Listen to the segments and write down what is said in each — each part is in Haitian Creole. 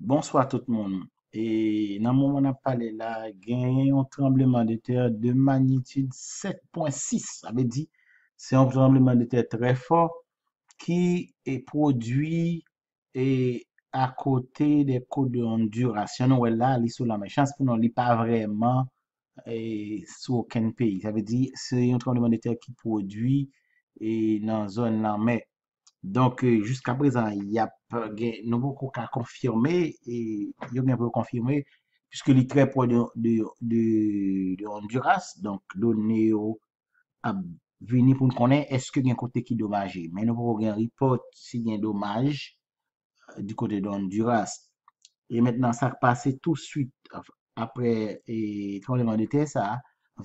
Bonsoy a tout moun, e nan moun an pale la gen yon trembleman de ter de magnitude 7.6, sa ve di, se yon trembleman de ter tre fok ki e produi e akote de kode yon durasyon, nou e la li sou lame, chans pou nou li pa vreman sou ken peyi, sa ve di, se yon trembleman de ter ki produi e nan zon lame. Donk, euh, jiska prezan, y ap gen nou pou kon konfirme, yo gen pou konfirme, piskou li tre pou de Honduras, donk, do ne yo ap vini pou m konen, eske gen kote ki domaje. Men nou pou gen ripot si gen domaje di kote de Honduras. E menenan sa repase tout suite apre etron le mandete sa,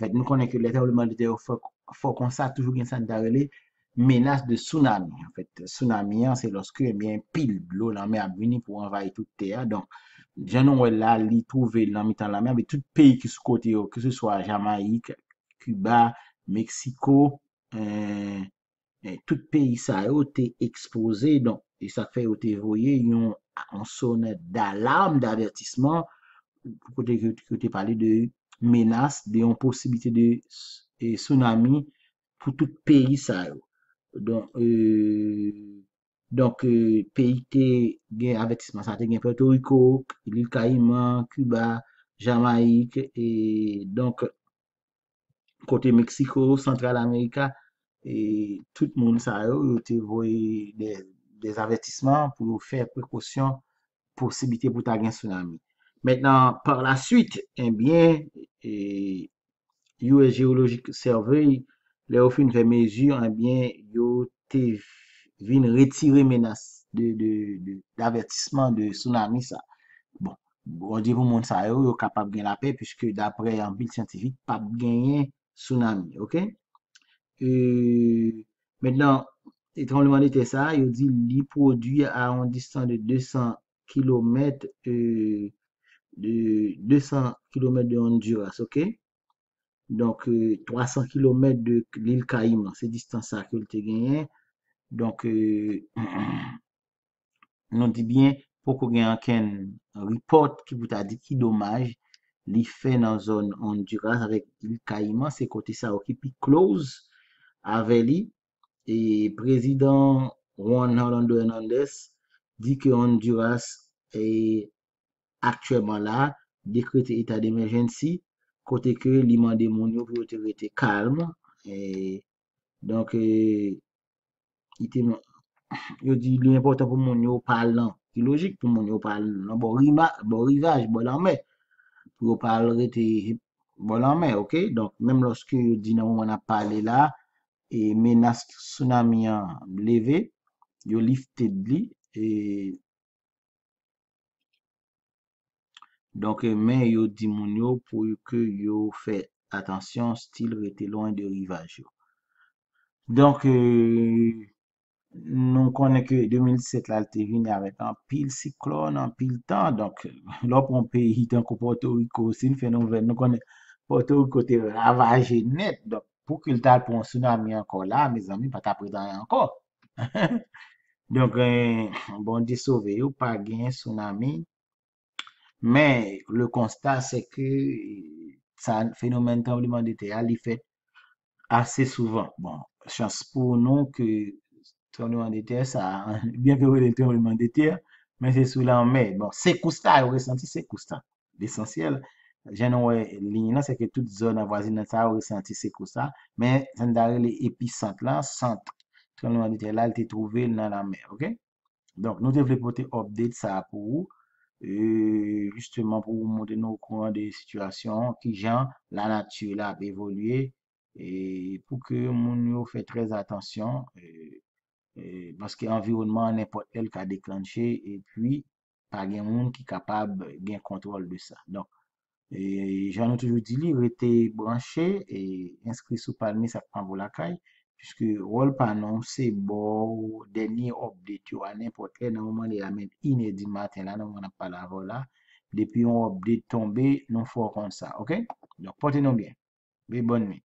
nou konen ke lete ou le mandete ou fokonsa toujou gen san darele, Menas de tsunami, en fèt, tsunami eh an, se lòs kè yon biè pil blò nan mè abuni pou anvay tout tè a, donk, janon wè la li pou vè nan mè tan nan mè, mè tout peyi ki sou kote yo, ki se swa Jamaik, Cuba, Meksiko, tout peyi sa yo te ekspose, donk, e sa fè yo te voye, yon an son d'alarme, d'advertisman, pou kote kote pale de menas, de yon posibite de tsunami, pou tout peyi sa yo. donk euh, euh, PIT gen avetisman sa te gen Puerto Rico, Cuba, Jamaik e donk kote Meksiko, Central Amerika e tout moun sa yo yo te voy des avetisman pou nou fer prekosyon posibite pou ta gen tsunami. Mètnan, par la suite, eh en eh bien yo e geologik servey, le ofi nou te mezur en bien yo te vin retire menas de, de, de, d'avertisman de tsunami sa. Bon, bon, di pou moun sa yo, yo kapap gen la pe pishke d'apre ambil scientifique, pap genye tsunami, ok? E, men nan, etran luman de te sa, yo di li produye a an distan de 200 kilometre e, euh, de, 200 kilometre de Honduras, ok? Donk 300 km de l'il ka iman, se distan sa akil te genyen. Donk, non euh, di byen, pou kou genyen ken report ki bouta di ki domaj, li fe nan zon Honduras avèk l'il ka iman, se kote sa okipi close avè li. E prezident Juan Orlando Hernandez di ke Honduras e aktuèman la dekrete itad emerjensi Kote kre li mande moun yo pou yo te vete kalm. E, donk e, yo di li nèpote pou moun yo palan. Ti logik pou moun yo palan. Nan bon rivaj, bon anmen. Pou yo palan vete, bon anmen, ok? Donk, menm loske yo di nan moun anman a pale la, e menas tsunami anm leve, yo lifte di, e, Donk eh, men yo di moun yo pou yo ke yo fe atansyon stil rete loin de rivaj yo. Donk eh, nou konen ke 2007 lal te vini avet an pil siklon, an pil tan. Donk lopon pe hitan ko pote wiko sin fenomen nou konen pote wiko te ravaje net. Donk pou ki l tal pou an tsunami anko la, me zami pat apre dan anko. Donk eh, bon di sove yo pa gen tsunami. Men, le konsta se ke sa fenomen tremblement de terre a li fet ase souvan. Bon, chans pou nou ke tremblement de terre sa, bienvewe de tremblement de terre, men se sou lan men. Bon, se kousta a yo resenti, se kousta. L'esensyel, jenon wè lignan se ke tout zon avwazine sa yo resenti se kousta, men, sen dare li epi sant lan, sant tremblement de terre la, li te trouve nan la men, ok? Don, nou devle pote obdet sa pou ou, E justement pou moun den nou kouman de situasyon ki jan la natye la ap evolye pou ke moun nou fè trez atansyon baske environman nèpon el ka deklanche e puis pa gen moun ki kapab gen kontrol de sa. Jan nou toujou di li, ou ete branchè e inskri sou palmi sa pranvo lakay. Piske rol panon se bo ou deni obdit yo anen potre nan waman li la men inedit maten la nan wana pa la vola. Depi yon obdit tombe nan fwo kon sa. Ok? Donk pote nou gen. Be bon mi.